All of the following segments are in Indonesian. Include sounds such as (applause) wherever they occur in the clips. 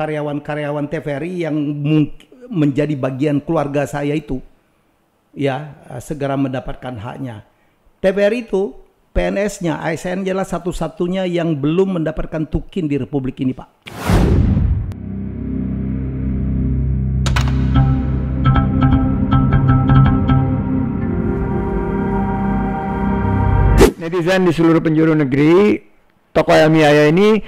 karyawan-karyawan TVRI yang menjadi bagian keluarga saya itu ya segera mendapatkan haknya. TVRI itu PNS-nya, ASN jelas satu-satunya yang belum mendapatkan tukin di republik ini, Pak. Netizen di seluruh penjuru negeri, tokoh Ayah ini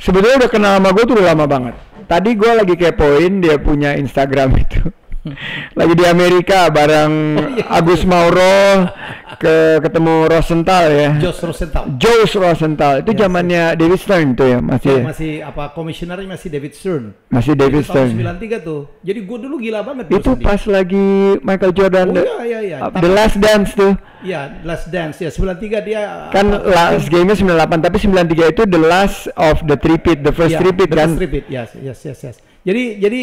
sebetulnya udah kenal sama gue tuh udah lama banget Tadi gue lagi kepoin dia punya Instagram itu. (laughs) lagi di Amerika bareng oh, iya, iya. Agus Mauro ke ketemu Rosenthal ya. Joe Rosenthal. Joe Rosenthal. Itu iya, zamannya yes, David Stern tuh ya masih. Ya, masih apa komisionernya masih David Stern. Masih David Jadi, Stern. Tahun 93 tuh. Jadi gue dulu gila banget Itu Rosenthal. pas lagi Michael Jordan oh, the, iya, iya, iya. the tapi, Last Dance tuh. Iya, Last Dance ya 93 dia kan uh, last game-nya 98 tapi 93 itu the last of the Pit the first yeah, Pit kan. The first tripit. Yes, yes, yes, yes. Jadi jadi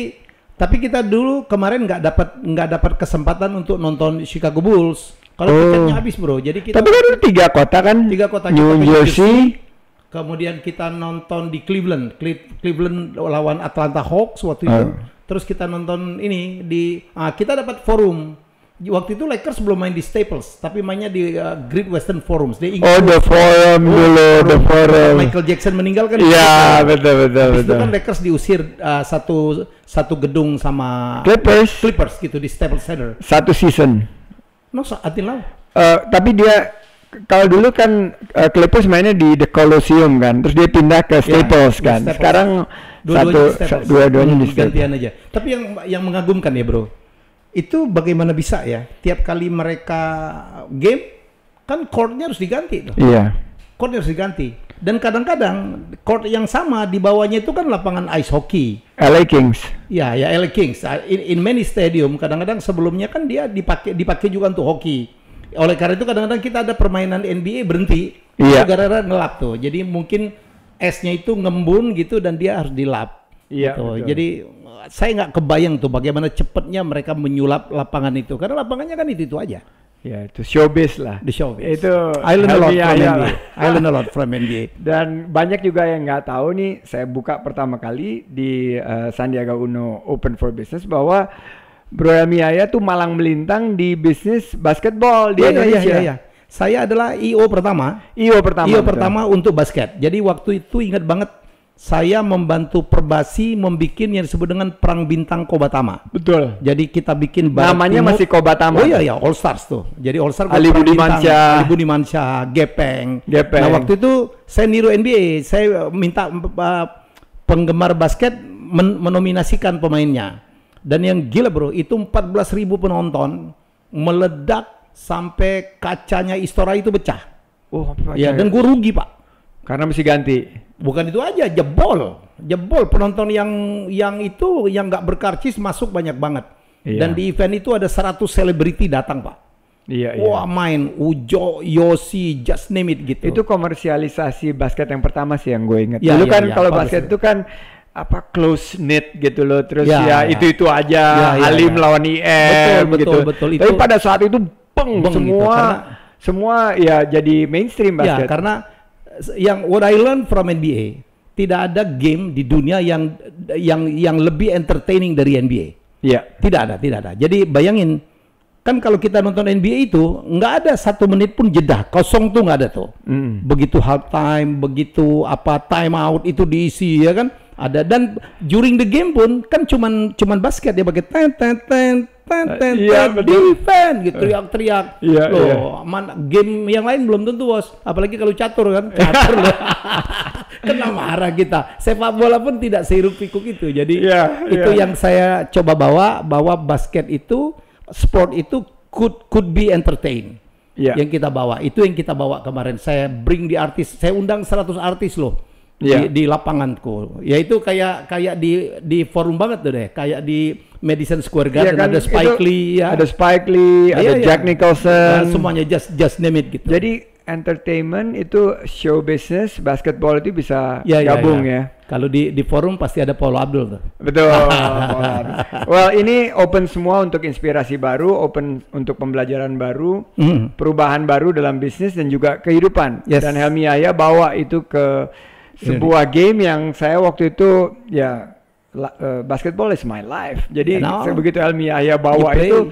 tapi kita dulu kemarin nggak dapat nggak dapat kesempatan untuk nonton Chicago Bulls. Kalau oh. tiketnya habis bro, jadi kita. Tapi kan ada tiga kota kan? Tiga kota New Jersey. Kemudian kita nonton di Cleveland, Cle Cleveland lawan Atlanta Hawks waktu itu. Uh. Terus kita nonton ini di, ah, kita dapat forum Waktu itu Lakers belum main di Staples, tapi mainnya di uh, Great Western Forums. Dia oh, the forum oh, dulu, the forum. Michael Jackson meninggal iya, kan? Iya, betul betul betul. Itu kan Lakers diusir uh, satu satu gedung sama Clippers. Clippers gitu di Staples Center. Satu season. No, Atin so, Uh, eh, tapi dia kalau dulu kan uh, Clippers mainnya di The Colosseum kan, terus dia pindah ke ya, Staples yeah, kan. Staples. Sekarang dua-duanya satu di Staples. Dua-duanya di Staples. aja. Tapi yang yang mengagumkan ya, Bro itu bagaimana bisa ya? Tiap kali mereka game, kan chordnya harus diganti tuh. Iya. Chordnya harus diganti. Dan kadang-kadang chord yang sama di bawahnya itu kan lapangan ice hockey. LA Kings. Ya, ya LA Kings. Ah, in, in many stadium kadang-kadang sebelumnya kan dia dipakai dipakai juga untuk hoki. Oleh karena itu kadang-kadang kita ada permainan NBA berhenti. Iya. Gara-gara ngelap tuh. Jadi mungkin esnya itu ngembun gitu dan dia harus dilap. Iya. Gitu. Jadi saya nggak kebayang tuh bagaimana cepatnya mereka menyulap lapangan itu karena lapangannya kan itu itu aja. Ya itu showbiz lah. The showbiz. Itu I learn a lot (laughs) from NBA. I learn a lot from NBA. Dan banyak juga yang nggak tahu nih. Saya buka pertama kali di uh, Sandiaga Uno Open for Business bahwa Bro Yamiaya tuh malang melintang di bisnis basketball di ya, Indonesia. Ya, ya, ya. Saya adalah IO pertama. IO pertama. IO pertama untuk basket. Jadi waktu itu ingat banget saya membantu Perbasi membuat yang disebut dengan Perang Bintang Kobatama. Betul. Jadi kita bikin Barat Namanya Timur. masih Kobatama. Oh iya ya, All Stars tuh. Jadi All Stars Ali Budimansyah, Ali Budimansyah, Gepeng. Gepeng. Nah, waktu itu saya niru NBA, saya eh, minta uh, penggemar basket men menominasikan pemainnya. Dan yang gila bro, itu 14 ribu penonton meledak sampai kacanya Istora itu pecah. Oh, iya, ya, dan gue rugi pak karena mesti ganti. Bukan itu aja, jebol, jebol penonton yang yang itu yang nggak berkarcis masuk banyak banget. Iya. Dan di event itu ada 100 selebriti datang pak. Iya, iya. Wah iya. main Ujo, Yosi, just name it gitu. Itu komersialisasi basket yang pertama sih yang gue inget. Iya, Dulu iya, kan iya, kalau basket itu kan apa close knit gitu loh terus iya, ya, ya, ya. itu itu aja ya, ya, Alim ya. lawan IM betul, gitu. Betul, betul, itu. pada saat itu beng, beng gitu. semua gitu, karena, semua ya jadi mainstream iya, basket. Ya karena yang what I learn from NBA tidak ada game di dunia yang yang yang lebih entertaining dari NBA. Iya. Yeah. Tidak ada, tidak ada. Jadi bayangin kan kalau kita nonton NBA itu nggak ada satu menit pun jeda kosong tuh nggak ada tuh. Mm. Begitu halftime, begitu apa time out itu diisi ya kan ada dan during the game pun kan cuman cuman basket ya pakai ten ten ten ten eh, ten, ya, defense gitu eh. teriak-teriak. ya, Loh, ya. Man, game yang lain belum tentu bos, apalagi kalau catur kan. Iya. Catur (laughs) Kena marah kita. Sepak bola pun tidak seru pikuk itu. Jadi ya, itu ya. yang saya coba bawa bahwa basket itu sport itu could could be entertain. Yeah. Yang kita bawa, itu yang kita bawa kemarin. Saya bring di artis, saya undang 100 artis loh yeah. di, di lapanganku. itu kayak kayak di di forum banget tuh deh, kayak di Madison Square iya Garden yeah, kan? ada Spike Lee, ya. ada Spike Lee, yeah, ada yeah. Jack Nicholson, Nah, semuanya just just name it gitu. Jadi entertainment itu show business, basketball itu bisa yeah, iya, iya. gabung yeah, yeah. ya. Kalau di di forum pasti ada Paul Abdul tuh. Betul. (laughs) well, ini open semua untuk inspirasi baru, open untuk pembelajaran baru, mm. perubahan baru dalam bisnis dan juga kehidupan. Yes. Dan Helmi Yaya bawa itu ke sebuah iya. game yang saya waktu itu ya uh, basketball is my life. Jadi saya begitu Elmi Yahya bawa itu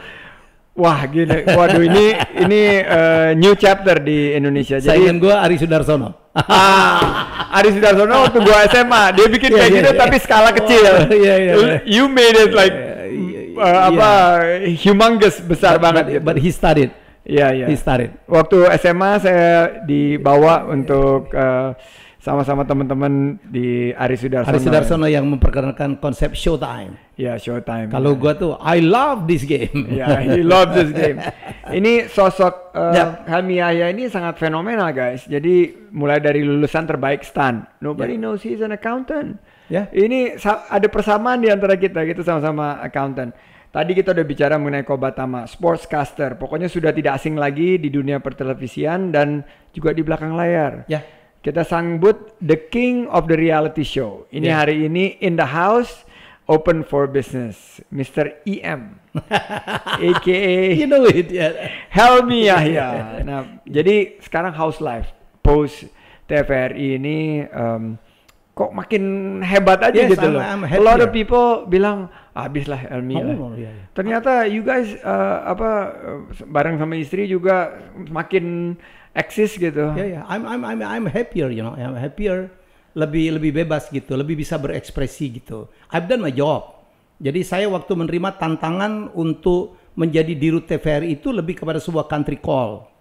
Wah gini waduh ini ini uh, new chapter di Indonesia. Jadi, Saingan gue Ari Sudarsono. ah, Ari Sudarsono waktu gue SMA, dia bikin yeah, kayak yeah, gitu yeah. tapi skala oh, kecil. Oh, yeah, yeah, yeah. You made it like yeah, iya, iya, yeah, uh, apa humongous besar but, banget. But, gitu. but he started. Iya yeah, iya. Yeah. He started. Waktu SMA saya dibawa yeah, untuk uh, sama-sama teman-teman di Ari Sudarsono. Ari Sudarsono yang memperkenalkan konsep Showtime. Ya, yeah, Showtime. Kalau gua tuh I love this game. Ya, yeah, he love this game. (laughs) ini sosok uh, eh, yep. Ya. Hamiaya ini sangat fenomenal, guys. Jadi mulai dari lulusan terbaik STAN. Nobody yeah. knows he's an accountant. Ya. Yeah. Ini ada persamaan di antara kita gitu sama-sama accountant. Tadi kita udah bicara mengenai Kobatama, sportscaster. Pokoknya sudah tidak asing lagi di dunia pertelevisian dan juga di belakang layar. Ya. Kita sambut the king of the reality show. Ini yeah. hari ini in the house open for business, Mr. EM, aka you know it, yeah. Help Helmi Yahya. (laughs) Nah, jadi sekarang house life post TVRI ini um, kok makin hebat aja yes, gitu I'm, loh. I'm A lot of ya. people bilang habislah ah, Elmi. Oh, lah. Yeah, yeah. Ternyata you guys uh, apa eh, bareng sama istri juga makin eksis gitu. Ya yeah, ya, yeah. I'm I'm I'm I'm happier, you know, I'm happier, lebih lebih bebas gitu, lebih bisa berekspresi gitu. I've done my job. Jadi saya waktu menerima tantangan untuk menjadi dirut TVRI itu lebih kepada sebuah country call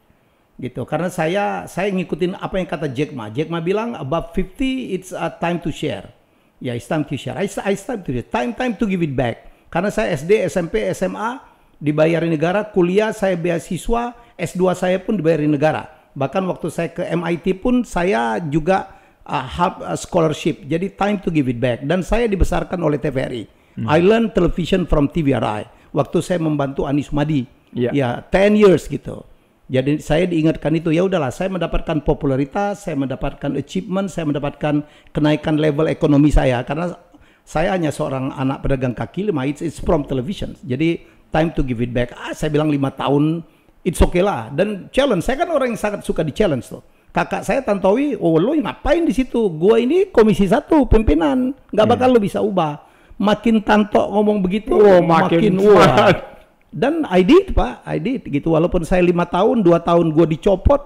gitu karena saya saya ngikutin apa yang kata Jack Ma Jack Ma bilang above 50 it's a time to share ya yeah, it's time to share I, I time to share. time time to give it back karena saya SD SMP SMA dibayari negara kuliah saya beasiswa S2 saya pun dibayari negara Bahkan waktu saya ke MIT pun saya juga uh, have a uh, scholarship. Jadi time to give it back. Dan saya dibesarkan oleh TVRI. Hmm. I learn television from TVRI. Waktu saya membantu Anies Madi. Yeah. Ya, 10 ya, years gitu. Jadi saya diingatkan itu ya udahlah saya mendapatkan popularitas, saya mendapatkan achievement, saya mendapatkan kenaikan level ekonomi saya karena saya hanya seorang anak pedagang kaki lima. It's, it's from television. Jadi time to give it back. Ah, saya bilang lima tahun it's okay lah. Dan challenge, saya kan orang yang sangat suka di challenge tuh. Kakak saya Tantowi, oh lo ngapain di situ? Gua ini komisi satu pimpinan, nggak bakal hmm. lo bisa ubah. Makin Tanto ngomong begitu, oh, makin, makin wah. Dan I did pak, I did gitu. Walaupun saya lima tahun, dua tahun gua dicopot,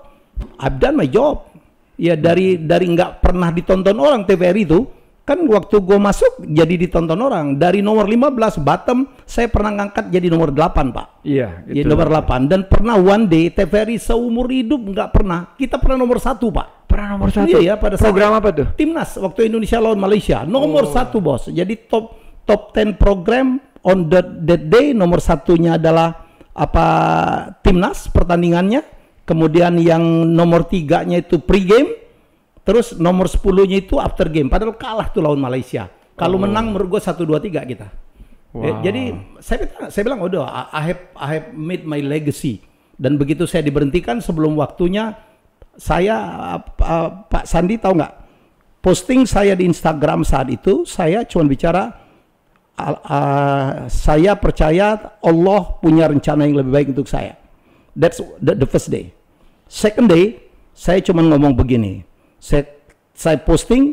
I've done my job. Ya dari dari nggak pernah ditonton orang TVRI itu, kan waktu gue masuk jadi ditonton orang dari nomor 15 bottom saya pernah ngangkat jadi nomor 8 pak iya jadi gitu. nomor 8 dan pernah one day TVRI seumur hidup nggak pernah kita pernah nomor satu pak pernah nomor satu iya ya pada program apa tuh timnas waktu Indonesia lawan Malaysia nomor oh. satu bos jadi top top 10 program on the that day nomor satunya adalah apa timnas pertandingannya kemudian yang nomor tiganya itu pregame Terus nomor 10-nya itu after game. Padahal kalah tuh lawan Malaysia. Kalau oh. menang menurut gue 1 2 3 kita. Wow. Eh, jadi saya saya bilang udah I have I have made my legacy. Dan begitu saya diberhentikan sebelum waktunya saya uh, uh, Pak Sandi tahu nggak? Posting saya di Instagram saat itu saya cuma bicara uh, uh, saya percaya Allah punya rencana yang lebih baik untuk saya. That's the first day. Second day saya cuma ngomong begini saya, saya posting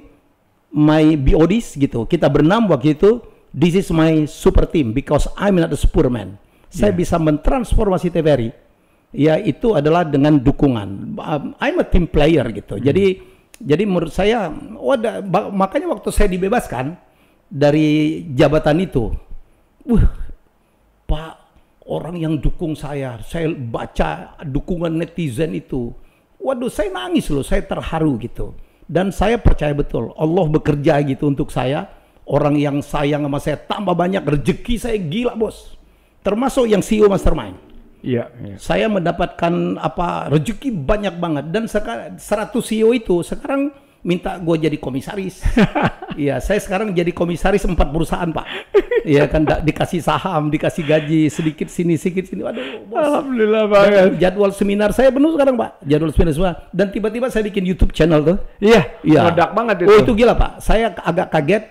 my BODs gitu. Kita berenam waktu itu. This is my super team because I'm not a superman. Saya yeah. bisa mentransformasi TVRI. Ya itu adalah dengan dukungan. Um, I'm a team player gitu. Hmm. Jadi jadi menurut saya, wadah, oh, makanya waktu saya dibebaskan dari jabatan itu, wah Pak orang yang dukung saya, saya baca dukungan netizen itu, waduh saya nangis loh, saya terharu gitu. Dan saya percaya betul Allah bekerja gitu untuk saya. Orang yang sayang sama saya tambah banyak rezeki saya gila bos. Termasuk yang CEO Mastermind. Iya. Ya. Saya mendapatkan apa rezeki banyak banget dan sekarang 100 CEO itu sekarang minta gue jadi komisaris. (laughs) Iya, saya sekarang jadi komisaris empat perusahaan pak. Iya kan, da, dikasih saham, dikasih gaji sedikit sini, sedikit sini. Waduh, bos. Alhamdulillah banget. Dan jadwal seminar saya penuh sekarang pak. Jadwal seminar semua. Dan tiba-tiba saya bikin YouTube channel tuh. Iya, iya. modak banget oh, itu. Oh itu gila pak. Saya agak kaget.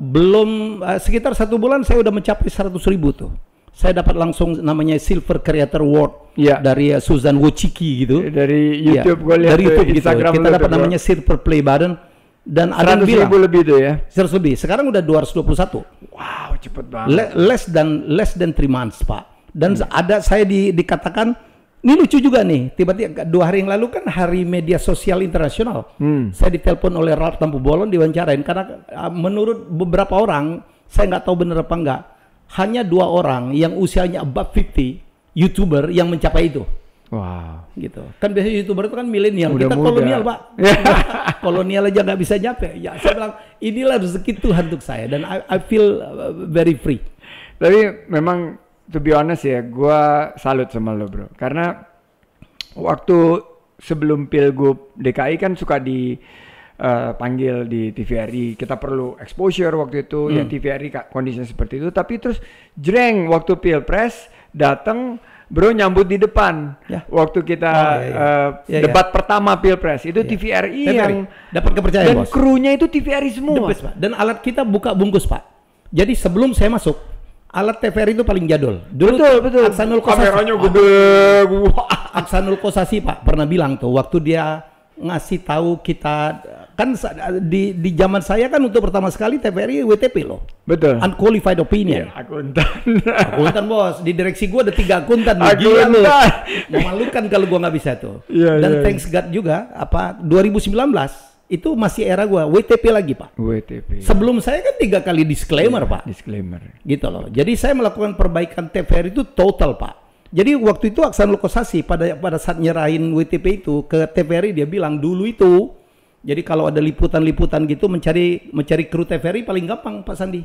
Belum eh, sekitar satu bulan saya udah mencapai seratus ribu tuh saya dapat langsung namanya Silver Creator Award ya. dari eh, Susan Wojcicki gitu. Eh, dari YouTube ya. gue lihat dari YouTube gitu. Instagram Kita dapat namanya Silver Play Button dan ada yang bilang ribu lebih tuh ya. Seratus lebih. Sekarang udah dua dua ratus puluh satu. Wow, cepet banget. Le less dan less than 3 months, Pak. Dan hmm. ada saya di, dikatakan ini lucu juga nih. Tiba-tiba dua hari yang lalu kan hari media sosial internasional. Hmm. Saya ditelepon oleh Ralph Tampu Bolon diwawancarain karena eh, menurut beberapa orang saya nggak tahu bener apa enggak hanya dua orang yang usianya above 50 youtuber yang mencapai itu. Wow. Gitu. Kan biasanya youtuber itu kan milenial. Kita kolonial pak. (laughs) Ya. kolonial aja nggak bisa nyampe. Ya saya bilang inilah rezeki Tuhan untuk saya dan I, I feel uh, very free. Tapi memang to be honest ya, gue salut sama lo bro. Karena waktu sebelum pilgub DKI kan suka di Eh, panggil di TVRI. Kita perlu exposure waktu itu ya hmm. ya TVRI kondisinya seperti itu. Tapi terus jreng waktu pilpres datang bro nyambut di depan ya. waktu kita oh, ya, ya. Uh, ya, debat pertama pilpres itu ya. TVRI, yang dapat kepercayaan dan bos. krunya itu TVRI semua best, pak. dan alat kita buka bungkus pak jadi sebelum saya masuk alat TVRI itu paling jadul dulu betul betul Aksanul Kosasi kameranya ah. gede Aksanul Kosasi pak pernah bilang tuh waktu dia ngasih tahu kita kan di di zaman saya kan untuk pertama sekali TVRI WTP loh. Betul. Unqualified opinion. Ya, akuntan. akuntan bos. Di direksi gua ada tiga akuntan. akuntan. Gila, Memalukan kalau gua nggak bisa tuh. Ya, Dan ya, thanks iya. God juga apa 2019 itu masih era gua WTP lagi pak. WTP. Sebelum saya kan tiga kali disclaimer ya, pak. Disclaimer. Gitu loh. Jadi saya melakukan perbaikan TVRI itu total pak. Jadi waktu itu Aksan Lokosasi pada pada saat nyerahin WTP itu ke TVRI dia bilang dulu itu jadi kalau ada liputan-liputan gitu mencari mencari kru TVRI paling gampang Pak Sandi.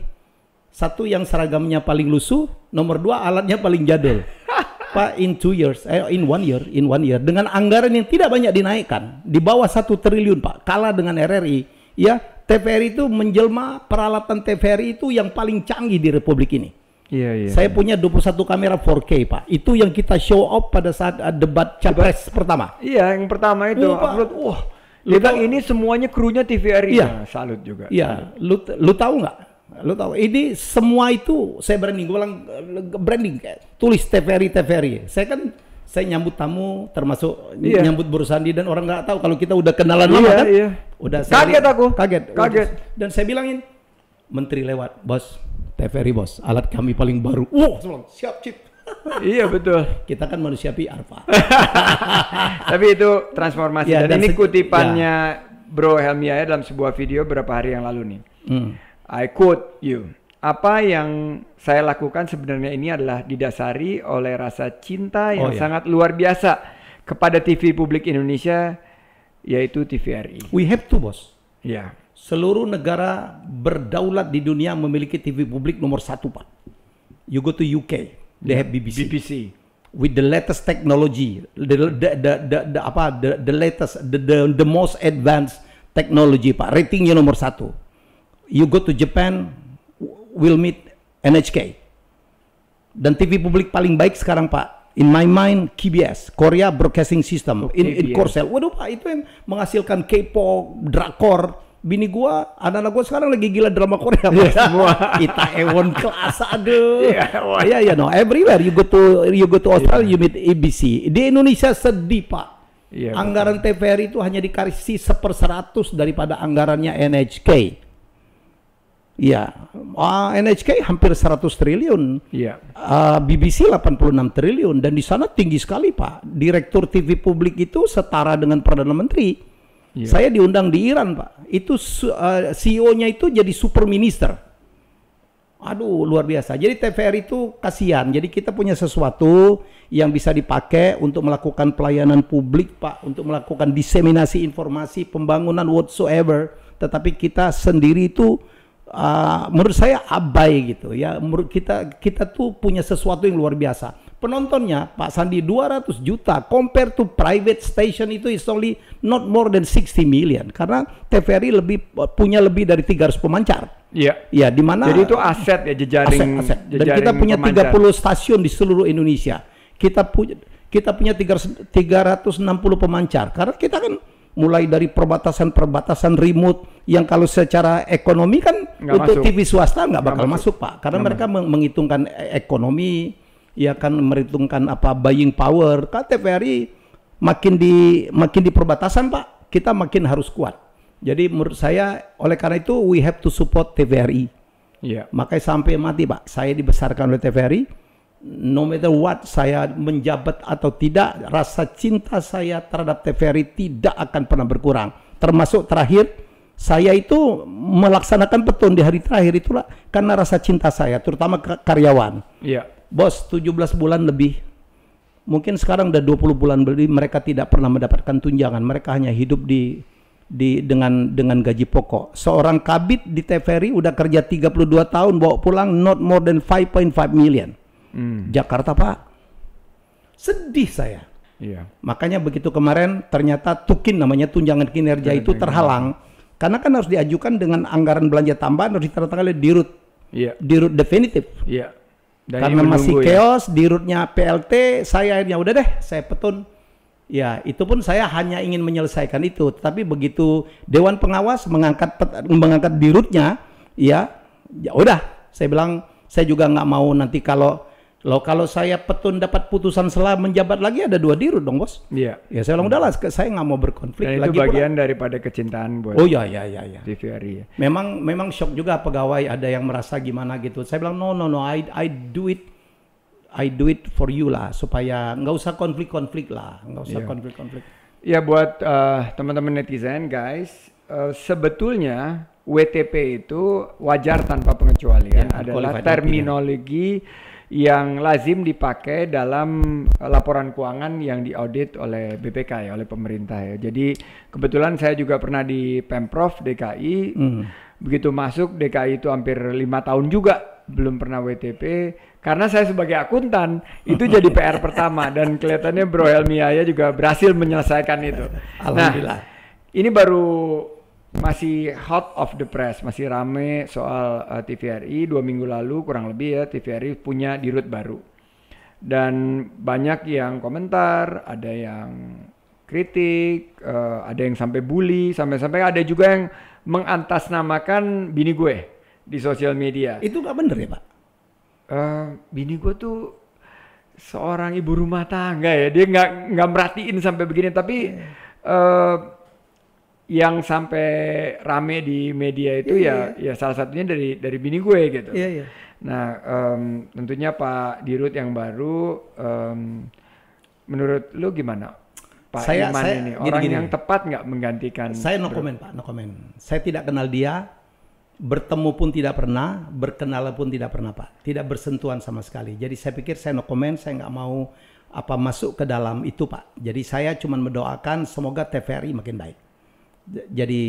Satu yang seragamnya paling lusuh, nomor dua alatnya paling jadul. (laughs) Pak in two years, eh, in one year, in one year dengan anggaran yang tidak banyak dinaikkan di bawah satu triliun Pak, kalah dengan RRI. Ya TVRI itu menjelma peralatan TVRI itu yang paling canggih di Republik ini. Iya, iya. Saya punya 21 kamera 4K, Pak. Itu yang kita show off pada saat eh, debat capres pertama. Iya, yang pertama itu. Iya, Pak. Lu Dia tahu, ini semuanya krunya TVRI. Iya, nah, salut juga. Iya, lu lu tahu nggak? Lu tahu ini semua itu saya branding, gue bilang branding tulis TVRI TVRI. Saya kan saya nyambut tamu termasuk iya. nyambut Bro Sandi dan orang nggak tahu kalau kita udah kenalan iya, kan. Iya. Udah kaget aku. Kaget. Kaget. Dan saya bilangin menteri lewat, "Bos, TVRI, Bos. Alat kami paling baru." Wow, siap, chip iya betul. Kita kan manusia PR pak. (laughs) Tapi itu transformasi ya, dan, dan ini kutipannya ya. Bro ya dalam sebuah video beberapa hari yang lalu nih. Hmm. I quote you. Apa yang saya lakukan sebenarnya ini adalah didasari oleh rasa cinta yang oh, iya. sangat luar biasa kepada TV publik Indonesia yaitu TVRI. We have to bos. Ya. Yeah. Seluruh negara berdaulat di dunia memiliki TV publik nomor satu pak. You go to UK They have BBC. BBC. With the latest technology, the the the, the, the apa the, the latest the, the the most advanced technology pak ratingnya nomor satu. You go to Japan, will meet NHK. Dan TV publik paling baik sekarang pak In my mind, KBS, Korea Broadcasting System, oh, in, KBS. in Korsel. Waduh Pak, itu yang menghasilkan K-pop, drakor, bini gua, anak-anak gua sekarang lagi gila drama Korea yeah. semua. Kita (laughs) Ewon kelas aduh. Iya, yeah, yeah, you iya, everywhere you go to you go to iya. Australia yeah. you meet ABC. Di Indonesia sedih, Pak. Yeah, iya, anggaran TVRI itu hanya dikasih seper seratus daripada anggarannya NHK. Iya, uh, ah, NHK hampir 100 triliun, Iya. yeah. uh, BBC 86 triliun, dan di sana tinggi sekali Pak. Direktur TV publik itu setara dengan Perdana Menteri Yeah. Saya diundang di Iran, Pak. Itu uh, eh, CEO-nya itu jadi super minister. Aduh, luar biasa. Jadi TVR itu kasihan. Jadi kita punya sesuatu yang bisa dipakai untuk melakukan pelayanan publik, Pak, untuk melakukan diseminasi informasi, pembangunan whatsoever. Tetapi kita sendiri itu uh, menurut saya abai gitu ya. Menurut kita kita tuh punya sesuatu yang luar biasa. Penontonnya Pak Sandi 200 juta compare to private station itu is only not more than 60 million karena TVRI lebih punya lebih dari 300 pemancar. Iya. Ya, di mana Jadi itu aset ya jejaring aset, aset. Dan kita punya pemancar. 30 stasiun di seluruh Indonesia. Kita punya kita punya 300, 360 pemancar karena kita kan mulai dari perbatasan-perbatasan remote yang kalau secara ekonomi kan nggak untuk masuk. TV swasta nggak bakal nggak masuk. masuk pak karena nggak mereka masuk. menghitungkan e-, ekonomi ya kan merhitungkan apa buying power kan TVRI makin di makin di perbatasan Pak, kita makin harus kuat. Jadi menurut saya oleh karena itu we have to support TVRI. Iya. Yeah. Makanya sampai mati Pak, saya dibesarkan oleh TVRI. No matter what saya menjabat atau tidak, rasa cinta saya terhadap TVRI tidak akan pernah berkurang. Termasuk terakhir saya itu melaksanakan petun di hari terakhir itulah karena rasa cinta saya terutama ke karyawan. Iya. Bos 17 bulan lebih mungkin sekarang udah 20 bulan beli mereka tidak pernah mendapatkan tunjangan mereka hanya hidup di di dengan dengan gaji pokok seorang kabit di TVRI udah kerja 32 tahun bawa pulang not more than 5.5 million hmm. Jakarta Pak sedih saya iya. makanya begitu kemarin ternyata tukin namanya tunjangan kinerja itu terhalang karena kan harus diajukan dengan anggaran belanja tambahan harus ditandatangani di rut yeah. di rut definitif yeah dan Karena masih ya? chaos di rootnya PLT, saya akhirnya udah deh, saya petun. Ya, itu pun saya hanya ingin menyelesaikan itu. Tapi begitu Dewan Pengawas mengangkat pet, mengangkat di rootnya, ya, ya udah, saya bilang saya juga nggak mau nanti kalau Loh kalau saya petun dapat putusan selah menjabat lagi ada dua dirut dong bos. Iya. Ya saya bilang udahlah hmm. saya nggak mau berkonflik. Dan lagi itu bagian pula. daripada kecintaan buat. Oh iya iya iya. Ya. TVRI ya, ya, ya. ya. Memang memang shock juga pegawai ada yang merasa gimana gitu. Saya bilang no no no I I do it I do it for you lah supaya nggak usah konflik-konflik lah nggak usah iya. konflik-konflik. Yeah. Ya buat uh, teman-teman netizen guys uh, sebetulnya WTP itu wajar tanpa pengecualian yeah, adalah terminologi yang lazim dipakai dalam eh, laporan keuangan yang diaudit oleh BPK ya oleh pemerintah ya. Jadi kebetulan saya juga pernah di Pemprov DKI. Hmm. Begitu masuk DKI itu hampir lima tahun juga belum pernah WTP karena saya sebagai akuntan itu jadi (laughs) PR pertama dan kelihatannya Bro Helmiaya juga berhasil menyelesaikan itu. Nah, Alhamdulillah. Nah, ini baru masih hot of the press, masih rame soal uh, eh, TVRI. Dua minggu lalu kurang lebih ya TVRI punya dirut baru. Dan banyak yang komentar, ada yang kritik, uh, ada yang sampai bully, sampai-sampai ada juga yang mengantasnamakan bini gue di sosial media. Itu nggak bener ya pak? Uh, bini gue tuh seorang ibu rumah tangga ya, dia nggak nggak merhatiin sampai begini, tapi uh, yang sampai rame di media itu yeah, ya yeah. ya salah satunya dari dari bini gue gitu. yeah, Yeah. Nah, um, tentunya Pak Dirut yang baru um, menurut lu gimana? Pak saya, Iman saya, ini orang gini, gini. yang tepat nggak menggantikan? Saya no comment Pak, no comment. Saya tidak kenal dia, bertemu pun tidak pernah, berkenalan pun tidak pernah Pak. Tidak bersentuhan sama sekali. Jadi saya pikir saya no comment, saya nggak mau apa masuk ke dalam itu Pak. Jadi saya cuma mendoakan semoga TVRI makin baik jadi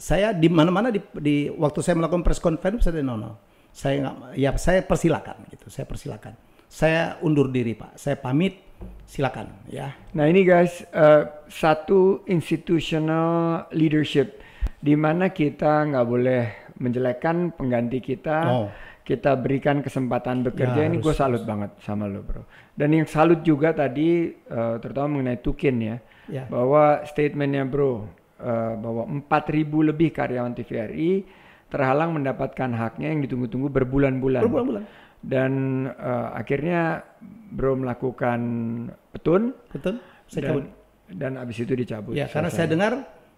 saya di mana-mana di, di waktu saya melakukan press conference saya no no saya nggak ya saya persilakan gitu saya persilakan saya undur diri pak saya pamit silakan ya nah ini guys uh, satu institutional leadership di mana kita nggak boleh menjelekkan pengganti kita oh. kita berikan kesempatan bekerja ya, ini gue salut banget sama lo bro dan yang salut juga tadi uh, terutama mengenai tukin ya, ya. bahwa statementnya bro Eh, bahwa 4.000 lebih karyawan TVRI terhalang mendapatkan haknya yang ditunggu-tunggu berbulan-bulan. Berbulan-bulan. Dan uh, akhirnya Bro melakukan petun. Petun. Saya dan, cabut. Dan abis itu dicabut. Ya, karena saya, saya dengar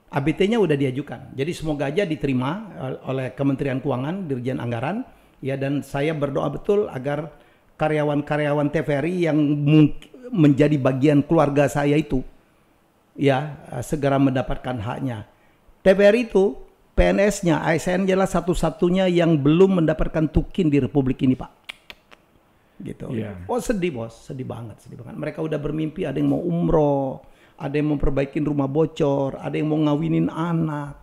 ABT-nya udah diajukan. Jadi semoga aja diterima eh, oleh Kementerian Keuangan, Dirjen Anggaran. Ya, dan saya berdoa betul agar karyawan-karyawan TVRI yang menjadi bagian keluarga saya itu ya eh, segera mendapatkan haknya. TPR itu PNS-nya, ASN jelas satu-satunya yang belum mendapatkan tukin di Republik ini, Pak. Gitu. Yeah. Oh sedih bos, sedih banget, sedih banget. Mereka udah bermimpi ada yang mau umroh, ada yang mau perbaikin rumah bocor, ada yang mau ngawinin anak.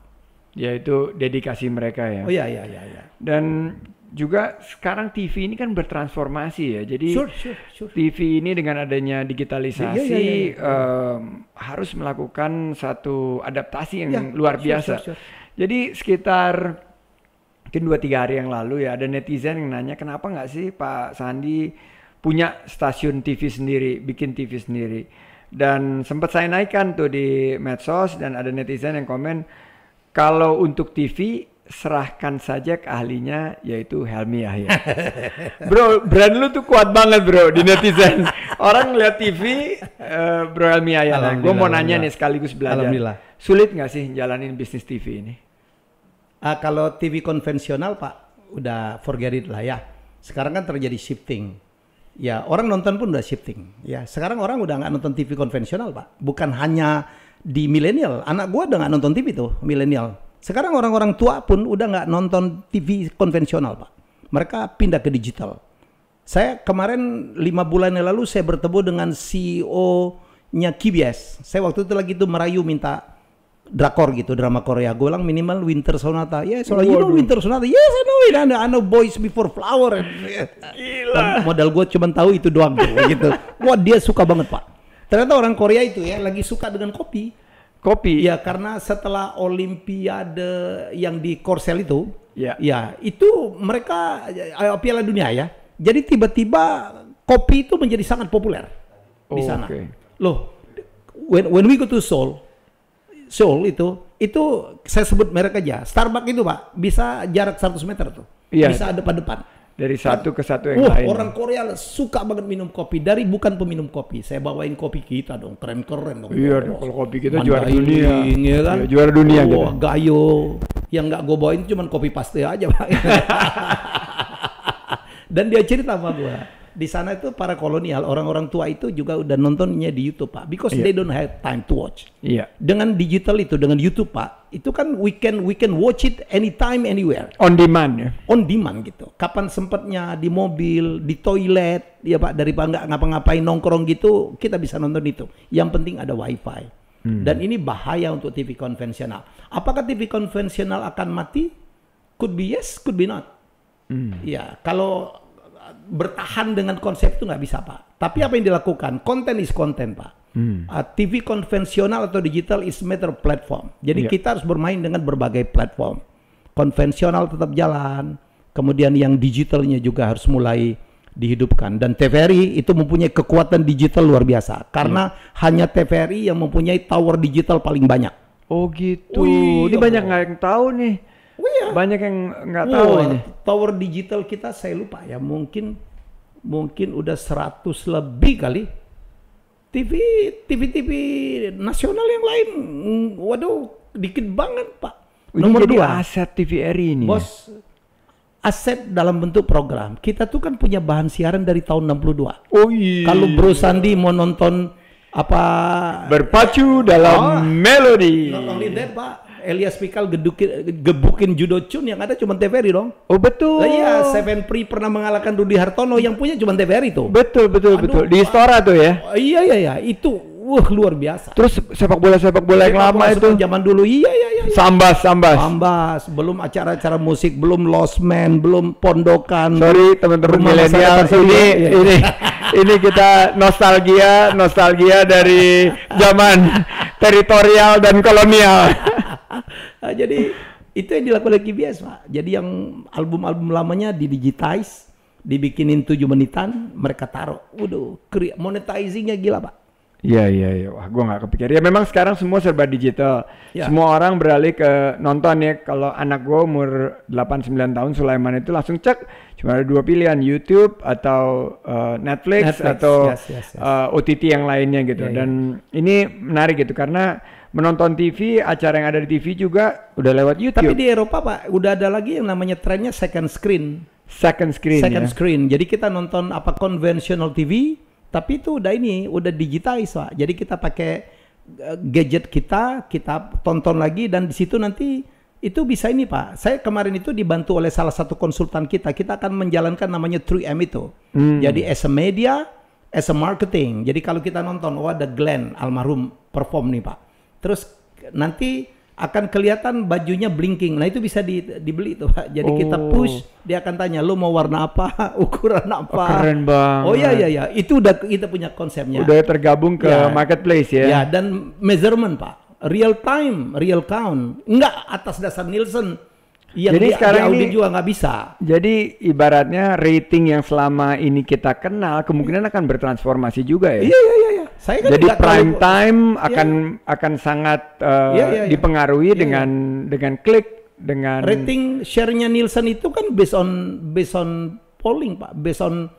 Ya itu dedikasi mereka ya. Oh iya iya iya. Ya. Dan juga sekarang TV ini kan bertransformasi ya. Jadi sure, sure, sure. TV ini dengan adanya digitalisasi yeah, yeah, yeah, yeah. Um, harus melakukan satu adaptasi yang yeah, luar sure, biasa. Sure, sure. Jadi sekitar mungkin dua tiga hari yang lalu ya ada netizen yang nanya kenapa nggak sih Pak Sandi punya stasiun TV sendiri, bikin TV sendiri. Dan sempat saya naikkan tuh di medsos dan ada netizen yang komen kalau untuk TV serahkan saja ke ahlinya yaitu Helmi Yahya. bro, brand lu tuh kuat banget bro di netizen. (laughs) Orang lihat TV uh, eh, Bro Helmi Yahya. Nah, gue mau nanya nih sekaligus belajar. Alhamdulillah. Sulit nggak sih jalanin bisnis TV ini? Uh, kalau TV konvensional pak udah forget it lah ya. Sekarang kan terjadi shifting. Ya orang nonton pun udah shifting. Ya sekarang orang udah nggak nonton TV konvensional pak. Bukan hanya di milenial. Anak gue udah nggak nonton TV tuh milenial sekarang orang-orang tua pun udah nggak nonton TV konvensional, Pak. Mereka pindah ke digital. Saya kemarin lima bulan yang lalu saya bertemu dengan CEO-nya KBS. Saya waktu itu lagi itu merayu minta drakor gitu, drama Korea. Gue bilang minimal Winter Sonata. Ya, yeah, soalnya you know Winter Sonata. Yes, I know it. I know Boys Before Flower. Gila. Dan modal gue cuma tahu itu doang gitu. Wah, dia suka banget, Pak. Ternyata orang Korea itu ya lagi suka dengan kopi kopi. Ya, karena setelah Olimpiade yang di Korsel itu, ya, ya itu mereka eh, Piala Dunia ya. Jadi tiba-tiba kopi itu menjadi sangat populer oh, di sana. Okay. Loh, when when we go to Seoul, Seoul itu itu saya sebut merek aja. Starbucks itu pak bisa jarak 100 meter tuh, ya. bisa depan-depan dari nah, satu ke satu yang Wah, lain. Orang Korea suka banget minum kopi. Dari bukan peminum kopi, saya bawain kopi kita dong, keren-keren dong. Iya dong, kalau kopi kita juara dunia. Ya kan? Ya, juara dunia Wah, oh, gayo. Yang nggak gue bawain cuma kopi paste aja, Pak. (laughs) Dan dia cerita sama gue di sana itu para kolonial orang-orang tua itu juga udah nontonnya di YouTube Pak because yeah. they don't have time to watch. Yeah. Dengan digital itu dengan YouTube Pak itu kan we can we can watch it anytime anywhere. On demand ya. On demand gitu. Kapan sempatnya di mobil, di toilet, ya Pak dari nggak ngapa-ngapain nongkrong gitu kita bisa nonton itu. Yang penting ada WiFi. Hmm. Dan ini bahaya untuk TV konvensional. Apakah TV konvensional akan mati? Could be yes, could be not. Hmm. Ya, kalau bertahan dengan konsep itu nggak bisa pak. Tapi apa yang dilakukan? Konten is konten pak. Hmm. Uh, TV konvensional atau digital is matter platform. Jadi yeah. kita harus bermain dengan berbagai platform. Konvensional tetap jalan, kemudian yang digitalnya juga harus mulai dihidupkan. Dan TVRI itu mempunyai kekuatan digital luar biasa karena yeah. hanya TVRI yang mempunyai tower digital paling banyak. Oh gitu. Wih, Ini banyak nggak yang tahu nih. Oh, iya. Banyak yang nggak oh, tahu ini. Tower digital kita saya lupa ya mungkin mungkin udah 100 lebih kali. TV TV TV nasional yang lain, waduh, dikit banget pak. Ini Nomor jadi dua aset TVRI ini. Ya? Bos, aset dalam bentuk program. Kita tuh kan punya bahan siaran dari tahun 62. Oh iya. Kalau Bro Sandi mau nonton apa berpacu dalam oh, melodi. Not only that, Pak. Elias Pikal gedukin, gebukin judo chun yang ada cuma TVRI dong. Oh betul. Nah, iya, Seven Pri pernah mengalahkan Dudi Hartono yang punya cuma TVRI tuh. Betul betul Aduh, betul. Di Istora tuh ya. Oh, iya iya iya, itu wah luar biasa. Terus sepak bola sepak bola yang lama itu zaman dulu iya, iya iya iya. Sambas sambas. Sambas belum acara-acara musik belum Lost Man belum pondokan. Sorry teman-teman milenial ini iya. iya. ini ini (laughs) kita nostalgia nostalgia dari zaman teritorial dan kolonial. (laughs) (laughs) Ah, jadi itu yang dilakukan oleh KBS pak jadi yang album-album lamanya didigitize dibikinin tujuh menitan mereka taruh waduh monetizingnya gila pak Iya iya iya, wah gue nggak kepikir. Ya memang sekarang semua serba digital. Ya. Semua orang beralih ke nonton ya. Kalau anak gue umur delapan sembilan tahun Sulaiman itu langsung cek cuma ada dua pilihan YouTube atau uh, Netflix, Netflix atau yes, yes, yes. Uh, eh, OTT yang lainnya gitu. Ya, ya. Dan ya. ini menarik gitu karena menonton TV, acara yang ada di TV juga udah lewat iya, YouTube. Tapi di Eropa Pak, udah ada lagi yang namanya trennya second screen. Second screen. Second ya? screen. Jadi kita nonton apa konvensional TV, tapi itu udah ini, udah digitalis Pak. Jadi kita pakai eh, gadget kita, kita tonton lagi dan di situ nanti itu bisa ini Pak. Saya kemarin itu dibantu oleh salah satu konsultan kita. Kita akan menjalankan namanya 3M itu. Hmm. Jadi as a media, as a marketing. Jadi kalau kita nonton, oh ada Glenn almarhum perform nih Pak. Terus nanti akan kelihatan bajunya blinking. Nah itu bisa di, dibeli tuh Pak. Jadi oh. kita push, dia akan tanya, lu mau warna apa, (laughs) ukuran apa. Oh, keren banget. Oh iya iya iya, itu udah kita punya konsepnya. Udah tergabung ke ya. marketplace ya. Ya dan measurement Pak, real time, real count, enggak atas dasar Nielsen Iya, jadi sekarang ini, juga nggak bisa. Jadi ibaratnya rating yang selama ini kita kenal kemungkinan akan bertransformasi juga ya. Iya iya iya. iya. Saya kan jadi prime tahu. time iya, akan iya. akan sangat uh, iya, iya, iya. dipengaruhi iya, iya. dengan dengan klik dengan rating sharenya Nielsen itu kan based on based on polling pak, based on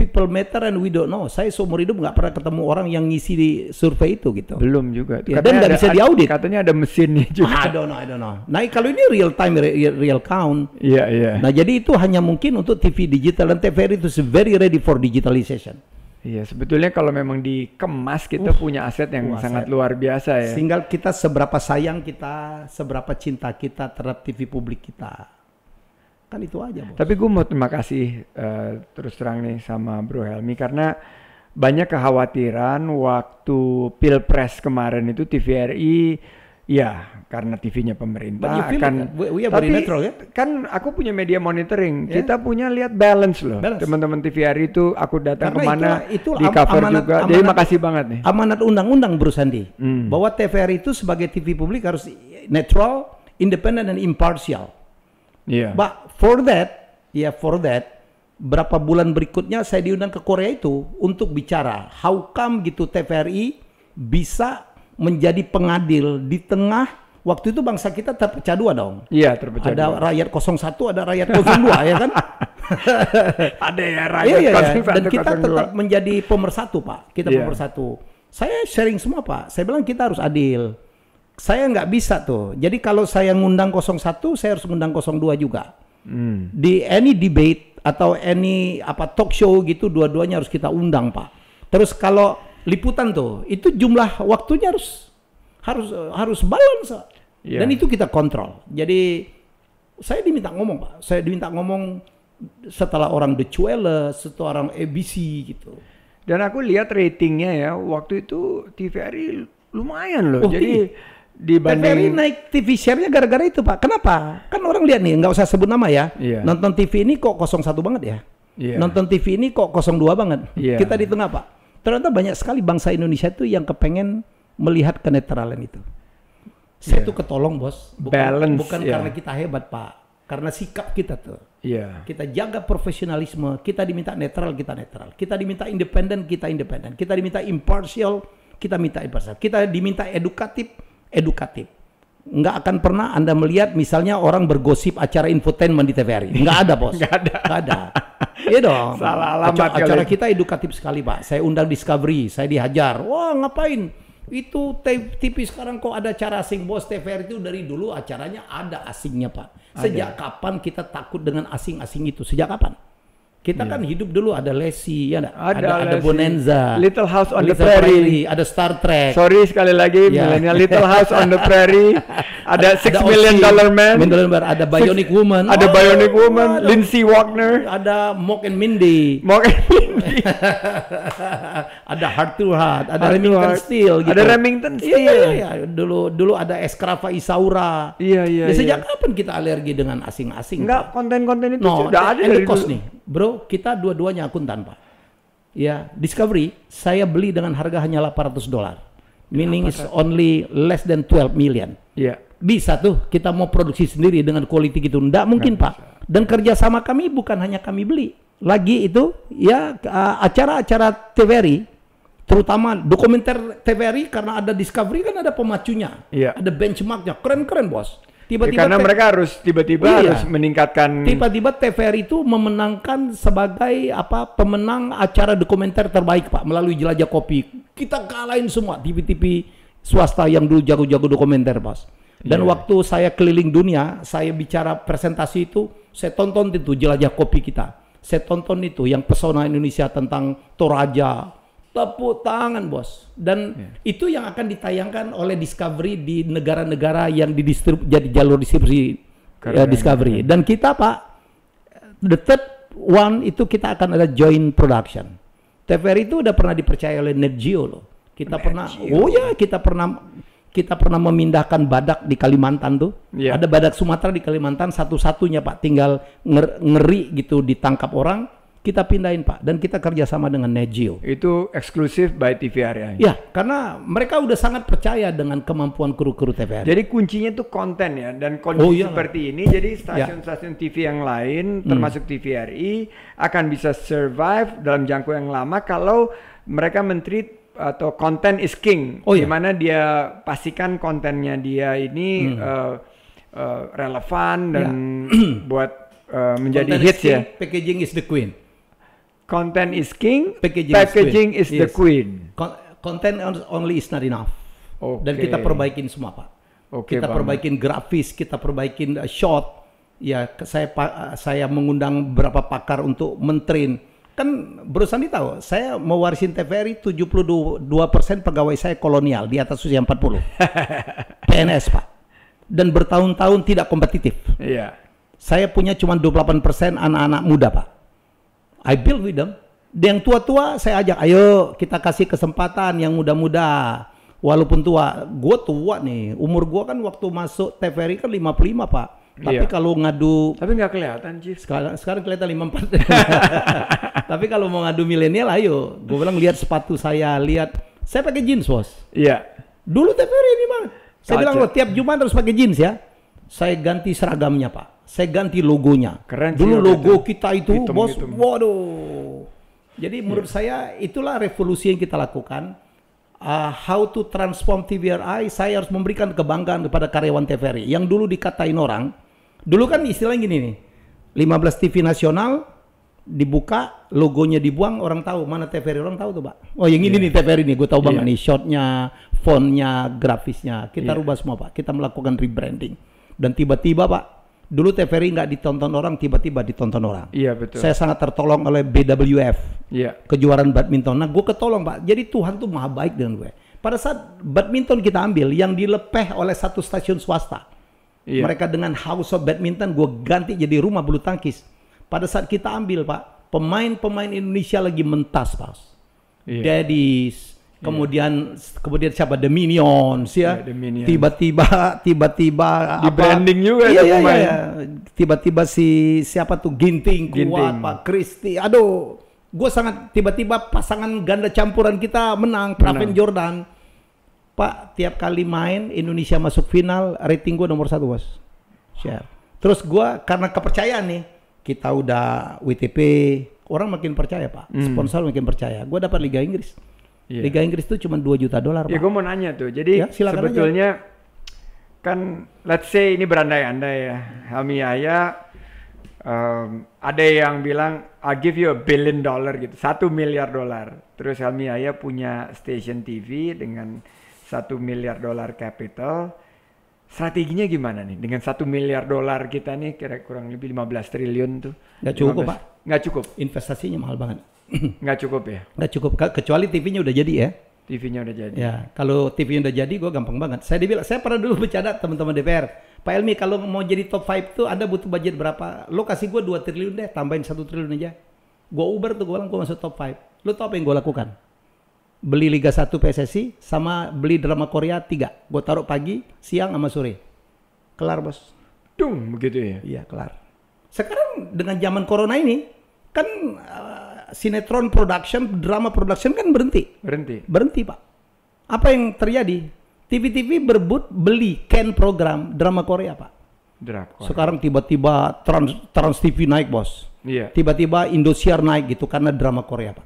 people matter and we don't know. Saya seumur hidup nggak pernah ketemu orang yang ngisi di survei itu gitu. Belum juga. Ya, dan nggak bisa diaudit. Katanya ada mesinnya ah, juga. I don't know, I don't know. Nah kalau ini real time, real count. Iya, yeah, iya. Yeah. Nah jadi itu hanya mungkin untuk TV digital dan TVRI itu very ready for digitalization. Iya, sebetulnya kalau memang dikemas kita uh, punya aset yang aset. sangat luar biasa ya. Sehingga kita seberapa sayang kita, seberapa cinta kita terhadap TV publik kita. Kan itu aja, Bos. Tapi gue mau terima kasih uh, terus terang nih sama Bro Helmi karena banyak kekhawatiran waktu Pilpres kemarin itu TVRI ya karena TV-nya pemerintah akan kan? iya, tapi ya? kan aku punya media monitoring yeah. kita punya lihat balance loh teman-teman TVRI itu aku datang karena kemana itu, itu di cover amanat, juga amanat, jadi makasih banget nih amanat undang-undang Bro Sandi hmm. bahwa TVRI itu sebagai TV publik harus netral, independen dan impartial. Yeah. But for that, ya yeah, for that, berapa bulan berikutnya saya diundang ke Korea itu untuk bicara how come gitu TVRI bisa menjadi pengadil di tengah waktu itu bangsa kita terpecah dua dong. Iya, terpecah ada dua. Ada rakyat 01, ada rakyat 02 ya kan? (laughs) ada ya rakyat iya, iya, iya. Dan kita 02. tetap menjadi pemersatu, Pak. Kita yeah. pemersatu. Saya sharing semua, Pak. Saya bilang kita harus adil saya nggak bisa tuh. Jadi kalau saya ngundang 01, saya harus ngundang 02 juga. Hmm. Di any debate atau any apa talk show gitu, dua-duanya harus kita undang pak. Terus kalau liputan tuh, itu jumlah waktunya harus harus harus balance yeah. dan itu kita kontrol. Jadi saya diminta ngomong pak, saya diminta ngomong setelah orang The Chuela, setelah orang ABC gitu. Dan aku lihat ratingnya ya, waktu itu TVRI lumayan loh. Oh, Jadi iya dibanding TVRI naik TV share-nya gara-gara itu Pak. Kenapa? Kan orang lihat nih, nggak usah sebut nama ya. Yeah. Nonton TV ini kok 01 banget ya. Yeah. Nonton TV ini kok 02 banget. Yeah. Kita di tengah Pak. Ternyata banyak sekali bangsa Indonesia itu yang kepengen melihat kenetralan itu. Saya yeah. tuh ketolong bos. Bukan, Balance. Bukan yeah. karena kita hebat Pak. Karena sikap kita tuh. Yeah. Kita jaga profesionalisme. Kita diminta netral, kita netral. Kita diminta independen, kita independen. Kita diminta impartial, kita minta impartial. Kita diminta edukatif, edukatif. Nggak akan pernah Anda melihat misalnya orang bergosip acara infotainment di TVRI. Nggak ada, Bos. Nggak ada. Nggak ada. Iya dong. Salah alamat. Acara, acara kita edukatif sekali, Pak. Saya undang Discovery, saya dihajar. Wah, ngapain? itu TV sekarang kok ada acara asing bos TVRI itu dari dulu acaranya ada asingnya pak sejak ada. kapan kita takut dengan asing-asing itu sejak kapan kita yeah. kan hidup dulu ada Lesi, ya nah, ada, ada, ada Bonanza, Little House on Little the Prairie. Prairie, ada Star Trek. Sorry sekali lagi, yeah. Ya. Little House on the Prairie, (laughs) ada, Six ada Million Dollar Man, million bar, ada Bionic Six, Woman, ada oh, Bionic Woman, ada, Lindsay Wagner, ada Mock and Mindy, Mock and Mindy, (laughs) ada Heart to Heart, ada Heart Remington Heart. Steel, gitu. ada Remington iya, iya, Steel, iya, iya, iya. dulu dulu ada Escrava Isaura, iya iya. Ya, sejak iya. kapan kita alergi dengan asing-asing? Enggak, konten-konten itu no, sudah ada dari kos dulu. nih Bro, kita dua-duanya akuntan, Pak. Ya, Discovery saya beli dengan harga hanya 800 dolar. Meaning is only less than 12 million. ya Yeah. Bisa tuh kita mau produksi sendiri dengan quality gitu. Enggak mungkin, Nggak Pak. Bisa. Dan kerjasama kami bukan hanya kami beli. Lagi itu ya eh, acara-acara TVRI terutama dokumenter TVRI karena ada Discovery kan ada pemacunya, yeah. ada benchmarknya, keren-keren bos tiba-tiba ya, karena mereka harus tiba-tiba iya, harus meningkatkan tiba-tiba TVRI itu memenangkan sebagai apa pemenang acara dokumenter terbaik Pak melalui jelajah kopi kita kalahin semua TV-TV swasta yang dulu jago-jago dokumenter Pak dan yeah. waktu saya keliling dunia saya bicara presentasi itu saya tonton itu jelajah kopi kita saya tonton itu yang pesona Indonesia tentang Toraja tepuk tangan bos dan yeah. itu yang akan ditayangkan oleh Discovery di negara-negara yang didistrib jadi jalur distribusi ya, Discovery dan kita pak the third one itu kita akan ada joint production TVRI itu udah pernah dipercaya oleh Net Geo loh kita Net pernah Geo. oh ya kita pernah kita pernah memindahkan badak di Kalimantan tuh. Yeah. Ada badak Sumatera di Kalimantan satu-satunya Pak tinggal ngeri gitu ditangkap orang kita pindahin Pak dan kita kerjasama dengan Negio. Itu eksklusif by TVRI. Ya, karena mereka udah sangat percaya dengan kemampuan kru-kru TVRI. Jadi kuncinya itu konten ya dan kondisi oh, iya. seperti ini ya. jadi stasiun-stasiun TV yang lain hmm. termasuk TVRI akan bisa survive dalam jangkau yang lama kalau mereka menteri atau konten is king. Oh, iya. Dimana dia pastikan kontennya dia ini hmm. uh, uh, relevan dan ya. (clears throat) buat uh, menjadi hits ya. packaging is the queen. Content is king, packaging, packaging is, queen. is the queen. content only is not enough. Okay. Dan kita perbaikin semua pak. Okay, kita bang. perbaikin grafis, kita perbaikin uh, shot. Ya, saya uh, saya mengundang beberapa pakar untuk mentrin. Kan Bro Sandi tahu, saya mewarisin TVRI 72% pegawai saya kolonial di atas usia 40. PNS, (laughs) Pak. Dan bertahun-tahun tidak kompetitif. Iya. Yeah. Saya punya cuma 28% anak-anak muda, Pak. I build with them. Yang tua-tua saya ajak, ayo kita kasih kesempatan yang muda-muda. Walaupun tua, gue tua nih. Umur gue kan waktu masuk TVRI kan 55 pak. Tapi iya. kalau ngadu... Tapi nggak kelihatan, Chief. Sekarang, sekarang kelihatan 54. (laughs) Tapi kalau mau ngadu milenial, ayo. Gue bilang lihat sepatu saya, lihat. Saya pakai jeans, bos. Iya. Dulu TVRI ini mah. Saya Kacau. bilang, lo tiap Jumat harus pakai jeans ya saya ganti seragamnya Pak. Saya ganti logonya. Keren Dulu sih, logo itu. kita itu hitam, bos, hitam. waduh. Jadi iya. menurut saya itulah revolusi yang kita lakukan. Uh, how to transform TVRI, saya harus memberikan kebanggaan kepada karyawan TVRI. Yang dulu dikatain orang, dulu kan istilahnya gini nih, 15 TV nasional dibuka, logonya dibuang, orang tahu mana TVRI, orang tahu tuh Pak. Oh yang ini yeah. nih TVRI nih, gue tahu banget iya. nih, shotnya, fontnya, grafisnya, kita yeah. rubah semua Pak, kita melakukan rebranding. Dan tiba-tiba Pak, dulu TVRI nggak ditonton orang, tiba-tiba ditonton orang. Iya betul. Saya sangat tertolong oleh BWF, iya. kejuaraan badminton. Nah gue ketolong Pak, jadi Tuhan tuh maha baik dengan gue. Pada saat badminton kita ambil, yang dilepeh oleh satu stasiun swasta. Iya. Mereka dengan House of Badminton, gue ganti jadi rumah bulu tangkis. Pada saat kita ambil Pak, pemain-pemain Indonesia lagi mentas Pak. Iya. Daddies, Iya. kemudian yeah. kemudian siapa The Minions ya yeah, iya, tiba-tiba tiba-tiba di apa, branding juga iya, iya, iya, iya. tiba-tiba si siapa tuh Ginting, Ginting. kuat Pak Kristi, aduh gue sangat tiba-tiba pasangan ganda campuran kita menang Praven Jordan Pak tiap kali main Indonesia masuk final rating gue nomor satu bos share terus gue karena kepercayaan nih kita udah WTP orang makin percaya pak hmm. sponsor hmm. makin percaya gue dapat Liga Inggris Yeah. Liga Inggris itu cuma 2 juta dolar. Ya, gue mau nanya tuh. Jadi ya, sebetulnya aja. kan let's say ini berandai-andai ya. Helmi Yahya um, ada yang bilang I give you a billion dollar gitu. Satu miliar dolar. Terus Helmi Yahya punya station TV dengan satu miliar dolar capital strateginya gimana nih dengan satu miliar dolar kita nih kira kurang lebih 15 triliun tuh nggak cukup 15, pak nggak cukup investasinya mahal banget (clears throat) nggak cukup ya nggak cukup kecuali TV-nya udah jadi ya TV-nya udah jadi ya kalau TV-nya udah jadi gue gampang banget saya dibilang saya pernah dulu bercanda teman-teman DPR Pak Elmi kalau mau jadi top 5 tuh anda butuh budget berapa lo kasih gue 2 triliun deh tambahin satu triliun aja gue uber tuh gue bilang gue masuk top 5 lo tau apa yang gue lakukan beli Liga 1 PSSI sama beli drama Korea 3. Gue taruh pagi, siang sama sore. Kelar bos. Dung begitu ya? Iya kelar. Sekarang dengan zaman corona ini kan uh, sinetron production, drama production kan berhenti. Berhenti. Berhenti pak. Apa yang terjadi? TV-TV berebut beli ken program drama Korea pak. Drakor. Sekarang tiba-tiba trans, trans TV naik bos. Iya. Tiba-tiba Indosiar naik gitu karena drama Korea pak.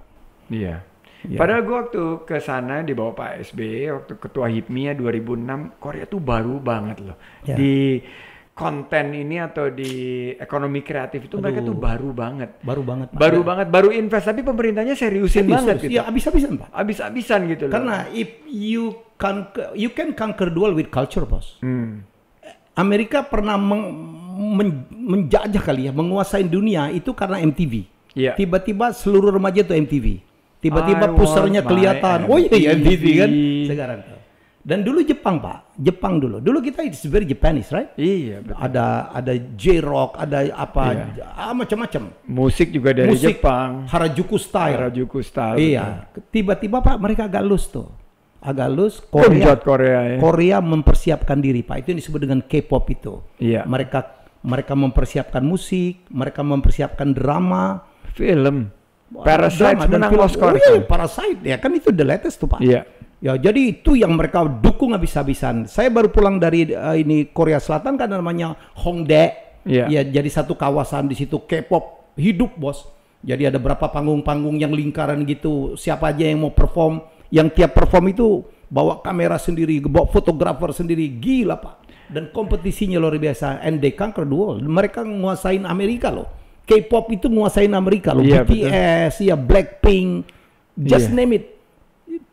Iya Yeah. Padahal gue waktu ke sana di bawah Pak SB waktu ketua HIPMI 2006 ya, Korea tuh baru banget loh. Yeah. Di konten ini atau di ekonomi kreatif itu Aduh, mereka tuh baru banget. Baru banget. Pak. Baru ya. banget, baru invest tapi pemerintahnya seriusin Serius, banget serius. gitu. Ya abis abisan Pak. abis-abisan gitu loh. Karena if you can you can conquer dual with culture, Bos. Hmm. Amerika pernah meng, men, menjajah kali ya, menguasai dunia itu karena MTV. tiba Tiba-tiba seluruh remaja itu MTV. Tiba-tiba pusernya kelihatan. Oh iya, iya MVP kan sekarang. Dan dulu Jepang pak, Jepang dulu. Dulu kita itu very Japanese, right? Iya. Betul. Ada ada J-rock, ada apa, iya. Ah, macam-macam. Musik juga dari Musik, Jepang. Harajuku style. Harajuku style. Iya. Tiba-tiba pak mereka agak lus tuh, agak lus. Korea. Korea. Ya. Korea mempersiapkan diri pak. Itu yang disebut dengan K-pop itu. Iya. Mereka mereka mempersiapkan musik, mereka mempersiapkan drama, film Parasite dan menang Oscar. Iya, Parasite ya kan itu the latest tuh Pak. Iya. Ya jadi itu yang mereka dukung habis-habisan. Saya baru pulang dari uh, ini Korea Selatan kan namanya Hongdae. Iya. Ya jadi satu kawasan di situ K-pop hidup bos. Jadi ada berapa panggung-panggung yang lingkaran gitu. Siapa aja yang mau perform, yang tiap perform itu bawa kamera sendiri, bawa fotografer sendiri, gila pak. Dan kompetisinya luar biasa. And they conquer the world. Mereka nguasain Amerika loh K-pop itu menguasai Amerika loh, yeah, BTS, betul. ya Blackpink, just yeah. name it.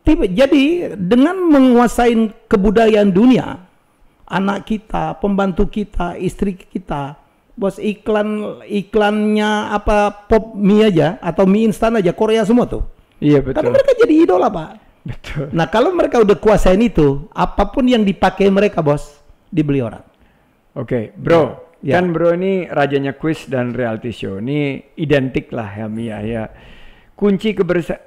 Tiba, jadi dengan menguasai kebudayaan dunia, anak kita, pembantu kita, istri kita, bos iklan iklannya apa pop mie aja atau mie instan aja Korea semua tuh. Iya betul. Karena mereka jadi idola pak. Betul. Nah kalau mereka udah kuasain itu, apapun yang dipakai mereka bos dibeli orang. Oke, okay, bro. Ya. Kan bro ini rajanya quiz dan reality show. Ini identik lah ya Mia ya. Kunci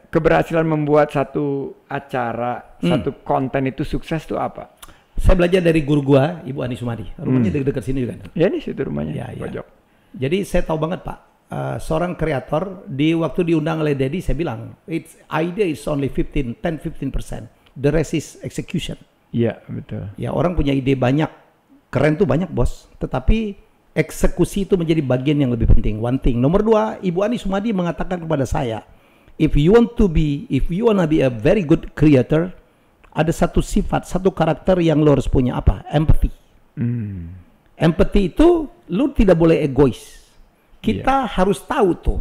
keberhasilan membuat satu acara, hmm. satu konten itu sukses tuh apa? Saya belajar dari guru gua, Ibu Ani Sumadi. Rumahnya hmm. dekat sini juga. Ya ini situ rumahnya. Ya, ya. Pojok. Jadi saya tahu banget Pak. Uh, seorang kreator di waktu diundang oleh Dedi saya bilang it's idea is only 15 10 15 percent the rest is execution. Iya betul. Ya orang punya ide banyak keren tuh banyak bos tetapi eksekusi itu menjadi bagian yang lebih penting. One thing. Nomor dua, Ibu Ani Sumadi mengatakan kepada saya, if you want to be, if you want to be a very good creator, ada satu sifat, satu karakter yang lo harus punya apa? Empathy. Hmm. Empathy itu lo tidak boleh egois. Kita yeah. harus tahu tuh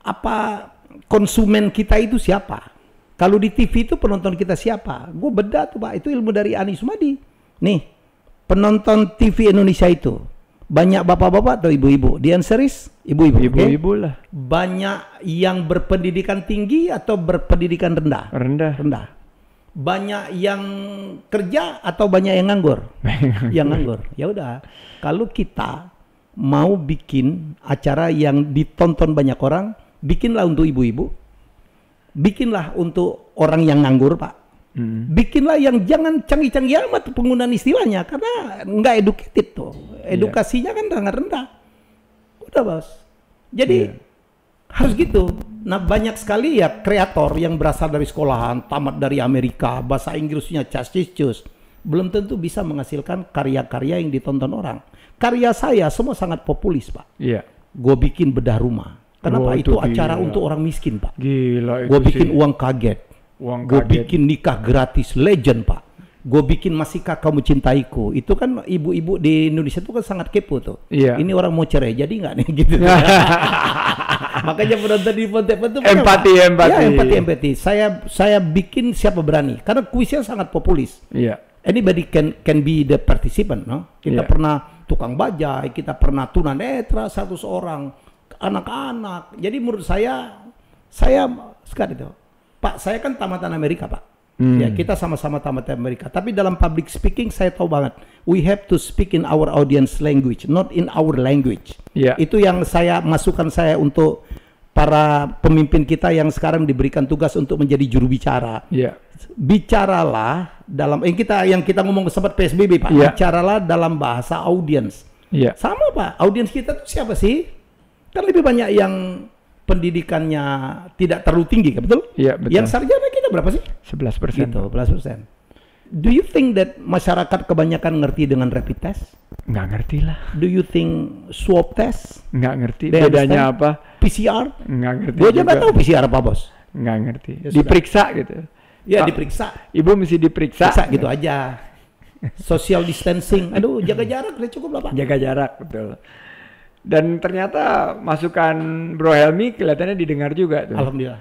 apa konsumen kita itu siapa. Kalau di TV itu penonton kita siapa? Gue beda tuh pak, itu ilmu dari Ani Sumadi. Nih, penonton TV Indonesia itu banyak bapak-bapak atau ibu-ibu? The answer is ibu-ibu. Ibu-ibu okay? lah. Banyak yang berpendidikan tinggi atau berpendidikan rendah? Rendah. Rendah. Banyak yang kerja atau banyak (laughs) yang nganggur? yang nganggur. Ya udah. Kalau kita mau bikin acara yang ditonton banyak orang, bikinlah untuk ibu-ibu, bikinlah untuk orang yang nganggur pak, hmm. bikinlah yang jangan canggih-canggih amat penggunaan istilahnya karena nggak edukatif tuh. Iya. edukasinya yeah. kan sangat rendah Udah bos. Jadi yeah. harus gitu. Nah banyak sekali ya kreator yang berasal dari sekolahan, tamat dari Amerika, bahasa Inggrisnya cacis cus belum tentu bisa menghasilkan karya-karya yang ditonton orang. Karya saya semua sangat populis pak. Iya. Yeah. Gue bikin bedah rumah. Kenapa Wah, oh, itu, itu gila. acara untuk orang miskin pak? Gila. itu Gue bikin sih. uang kaget. Uang Gue bikin nikah gratis legend pak gue bikin masihkah kamu cintaiku itu kan ibu-ibu di Indonesia itu kan sangat kepo tuh Iya. ini orang mau cerai jadi nggak nih (laughs) gitu (laughs) makanya penonton di Pontep itu empati empati ya, empati empati saya saya bikin siapa berani karena kuisnya sangat populis yeah. anybody can can be the participant no kita yeah. pernah tukang bajai kita pernah tunanetra satu orang anak-anak jadi menurut saya saya sekali tuh Pak saya kan tamatan Amerika Pak Hmm. Ya, kita sama-sama tamat Amerika. Tapi dalam public speaking saya tahu banget. We have to speak in our audience language, not in our language. Yeah. Itu yang saya masukkan saya untuk para pemimpin kita yang sekarang diberikan tugas untuk menjadi juru bicara. Yeah. Bicaralah dalam yang eh, kita yang kita ngomong sempat PSBB Pak. Yeah. Bicaralah dalam bahasa audience. Yeah. Sama Pak, audience kita tuh siapa sih? Kan lebih banyak yang pendidikannya tidak terlalu tinggi, kan? betul? Iya, betul. Yang sarjana kita berapa sih? 11 persen. Gitu, 11 persen. Do you think that masyarakat kebanyakan ngerti dengan rapid test? Nggak ngerti lah. Do you think swab test? Nggak ngerti. They Bedanya understand? apa? PCR? Nggak ngerti. Gue juga Gue tahu PCR apa bos. Nggak ngerti. Ya, diperiksa gitu. Iya, Pak, diperiksa. Ibu mesti diperiksa. Periksa gitu aja. Social distancing. Aduh, jaga jarak udah cukup lah Pak. Jaga jarak, betul. Dan ternyata masukan Bro Helmi kelihatannya didengar juga tuh. Alhamdulillah.